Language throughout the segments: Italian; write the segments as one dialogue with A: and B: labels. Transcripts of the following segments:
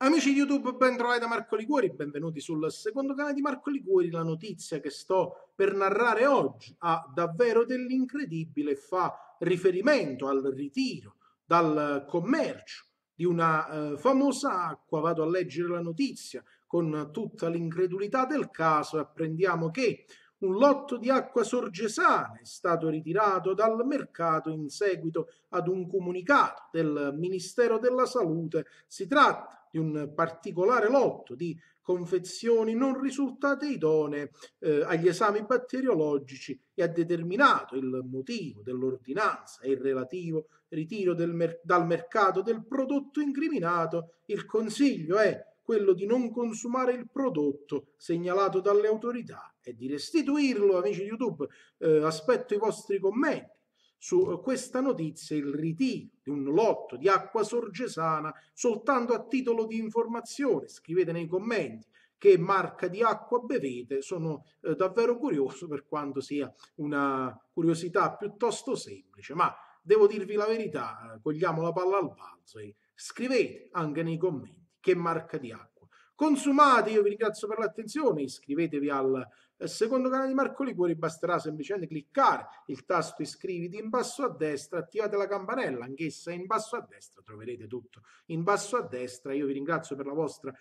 A: Amici di YouTube, ben trovati da Marco Liguori, benvenuti sul secondo canale di Marco Liguori. La notizia che sto per narrare oggi ha davvero dell'incredibile, fa riferimento al ritiro dal commercio di una eh, famosa acqua. Vado a leggere la notizia con tutta l'incredulità del caso e apprendiamo che un lotto di acqua sorgesana è stato ritirato dal mercato in seguito ad un comunicato del Ministero della Salute. Si tratta di un particolare lotto di confezioni non risultate idonee eh, agli esami batteriologici e ha determinato il motivo dell'ordinanza e il relativo ritiro del mer dal mercato del prodotto incriminato, il consiglio è quello di non consumare il prodotto segnalato dalle autorità e di restituirlo. Amici di YouTube, eh, aspetto i vostri commenti su eh, questa notizia il ritiro di un lotto di acqua sorgesana soltanto a titolo di informazione. Scrivete nei commenti che marca di acqua bevete, sono eh, davvero curioso per quanto sia una curiosità piuttosto semplice, ma devo dirvi la verità, eh, cogliamo la palla al
B: balzo e
A: scrivete anche nei commenti che marca di acqua consumate. Io vi ringrazio per l'attenzione, iscrivetevi al eh, secondo canale di Marco Liguori. basterà semplicemente cliccare il tasto iscriviti in basso a destra, attivate la campanella, anch'essa in basso a destra, troverete tutto in basso a destra. Io vi ringrazio per la vostra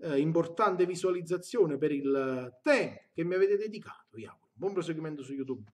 A: eh, importante visualizzazione, per il eh, tempo che mi avete dedicato. Vi auguro buon proseguimento su YouTube.